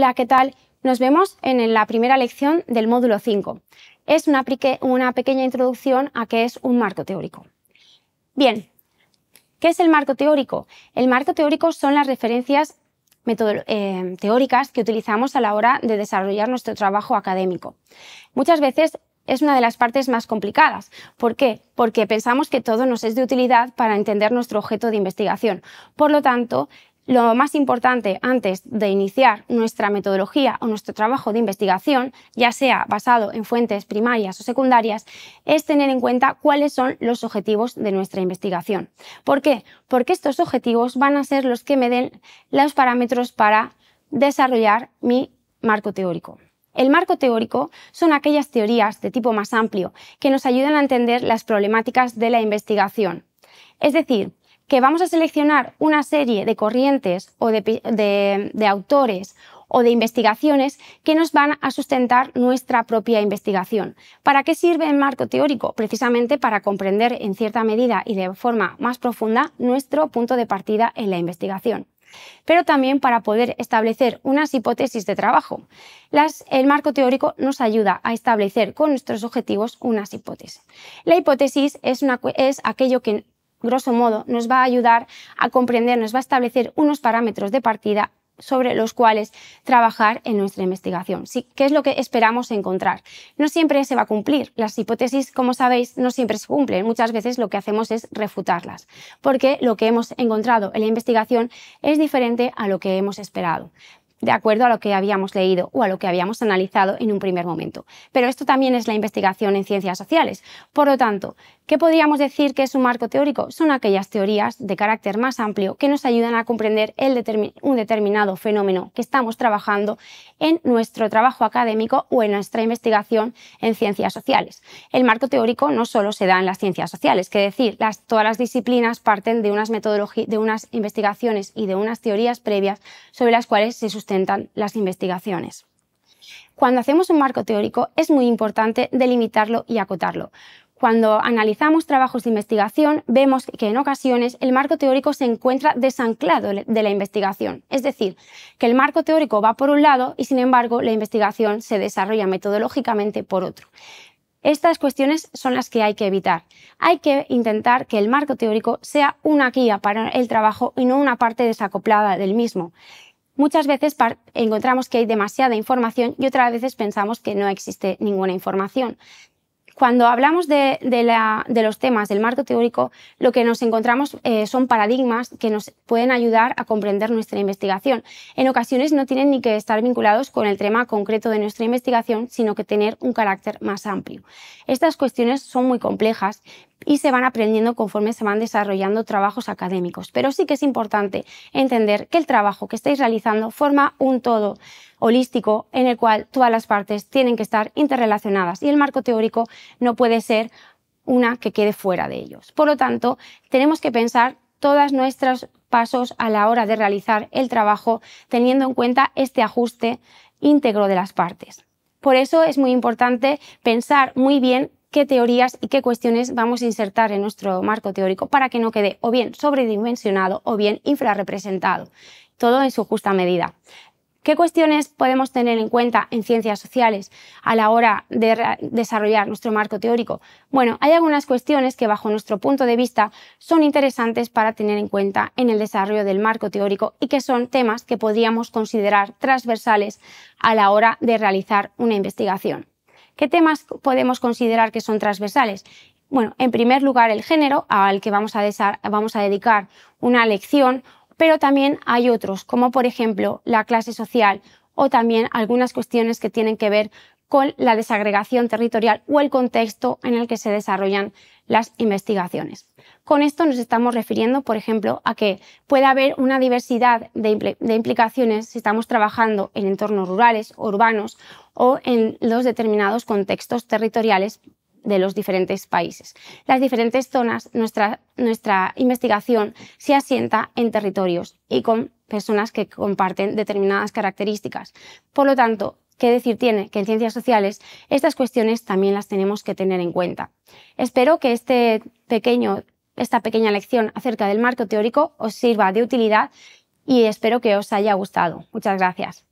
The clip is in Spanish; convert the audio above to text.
Hola, ¿qué tal? Nos vemos en la primera lección del módulo 5. Es una, pequeña introducción a qué es un marco teórico. Bien, ¿qué es el marco teórico? El marco teórico son las referencias eh, teóricas que utilizamos a la hora de desarrollar nuestro trabajo académico. Muchas veces es una de las partes más complicadas. ¿Por qué? Porque pensamos que todo nos es de utilidad para entender nuestro objeto de investigación. Por lo tanto, lo más importante antes de iniciar nuestra metodología o nuestro trabajo de investigación, ya sea basado en fuentes primarias o secundarias, es tener en cuenta cuáles son los objetivos de nuestra investigación. ¿Por qué? Porque estos objetivos van a ser los que me den los parámetros para desarrollar mi marco teórico. El marco teórico son aquellas teorías de tipo más amplio que nos ayudan a entender las problemáticas de la investigación. Es decir, que vamos a seleccionar una serie de corrientes o de, autores o de investigaciones que nos van a sustentar nuestra propia investigación. ¿Para qué sirve el marco teórico? Precisamente para comprender en cierta medida y de forma más profunda nuestro punto de partida en la investigación pero también para poder establecer unas hipótesis de trabajo. el marco teórico nos ayuda a establecer con nuestros objetivos unas hipótesis. La hipótesis es, una, es aquello que grosso modo, nos va a ayudar a comprender, nos va a establecer unos parámetros de partida sobre los cuales trabajar en nuestra investigación. ¿Qué es lo que esperamos encontrar? No siempre se va a cumplir. Las hipótesis, como sabéis, no siempre se cumplen. Muchas veces lo que hacemos es refutarlas, porque lo que hemos encontrado en la investigación es diferente a lo que hemos esperado de acuerdo a lo que habíamos leído o a lo que habíamos analizado en un primer momento. Pero esto también es la investigación en ciencias sociales. Por lo tanto, ¿qué podríamos decir que es un marco teórico? Son aquellas teorías de carácter más amplio que nos ayudan a comprender un determinado fenómeno que estamos trabajando en nuestro trabajo académico o en nuestra investigación en ciencias sociales. El marco teórico no solo se da en las ciencias sociales, que decir, todas las disciplinas parten de unas, de unas investigaciones y de unas teorías previas sobre las cuales se sustentan las investigaciones. Cuando hacemos un marco teórico es muy importante delimitarlo y acotarlo. Cuando analizamos trabajos de investigación, vemos que en ocasiones el marco teórico se encuentra desanclado de la investigación. Es decir, que el marco teórico va por un lado y sin embargo la investigación se desarrolla metodológicamente por otro. Estas cuestiones son las que hay que evitar. Hay que intentar que el marco teórico sea una guía para el trabajo y no una parte desacoplada del mismo. Muchas veces encontramos que hay demasiada información y otras veces pensamos que no existe ninguna información. Cuando hablamos de, los temas del marco teórico, lo que nos encontramos eh, son paradigmas que nos pueden ayudar a comprender nuestra investigación. En ocasiones no tienen ni que estar vinculados con el tema concreto de nuestra investigación, sino que tener un carácter más amplio. Estas cuestiones son muy complejas, y se van aprendiendo conforme se van desarrollando trabajos académicos. Pero sí que es importante entender que el trabajo que estáis realizando forma un todo holístico en el cual todas las partes tienen que estar interrelacionadas y el marco teórico no puede ser una que quede fuera de ellos. Por lo tanto, tenemos que pensar todos nuestros pasos a la hora de realizar el trabajo teniendo en cuenta este ajuste íntegro de las partes. Por eso es muy importante pensar muy bien qué teorías y qué cuestiones vamos a insertar en nuestro marco teórico para que no quede o bien sobredimensionado o bien infrarrepresentado, todo en su justa medida. ¿Qué cuestiones podemos tener en cuenta en ciencias sociales a la hora de desarrollar nuestro marco teórico? Bueno, hay algunas cuestiones que bajo nuestro punto de vista son interesantes para tener en cuenta en el desarrollo del marco teórico y que son temas que podríamos considerar transversales a la hora de realizar una investigación. ¿Qué temas podemos considerar que son transversales? Bueno, en primer lugar el género, al que vamos a, vamos a dedicar una lección, pero también hay otros, como por ejemplo la clase social o también algunas cuestiones que tienen que ver con la desagregación territorial o el contexto en el que se desarrollan las investigaciones. Con esto nos estamos refiriendo, por ejemplo, a que puede haber una diversidad de, implicaciones si estamos trabajando en entornos rurales, urbanos o en los determinados contextos territoriales de los diferentes países. Las diferentes zonas, nuestra investigación se asienta en territorios y con personas que comparten determinadas características. Por lo tanto, qué decir tiene que en ciencias sociales estas cuestiones también las tenemos que tener en cuenta. Espero que este pequeño, esta pequeña lección acerca del marco teórico os sirva de utilidad y espero que os haya gustado. Muchas gracias.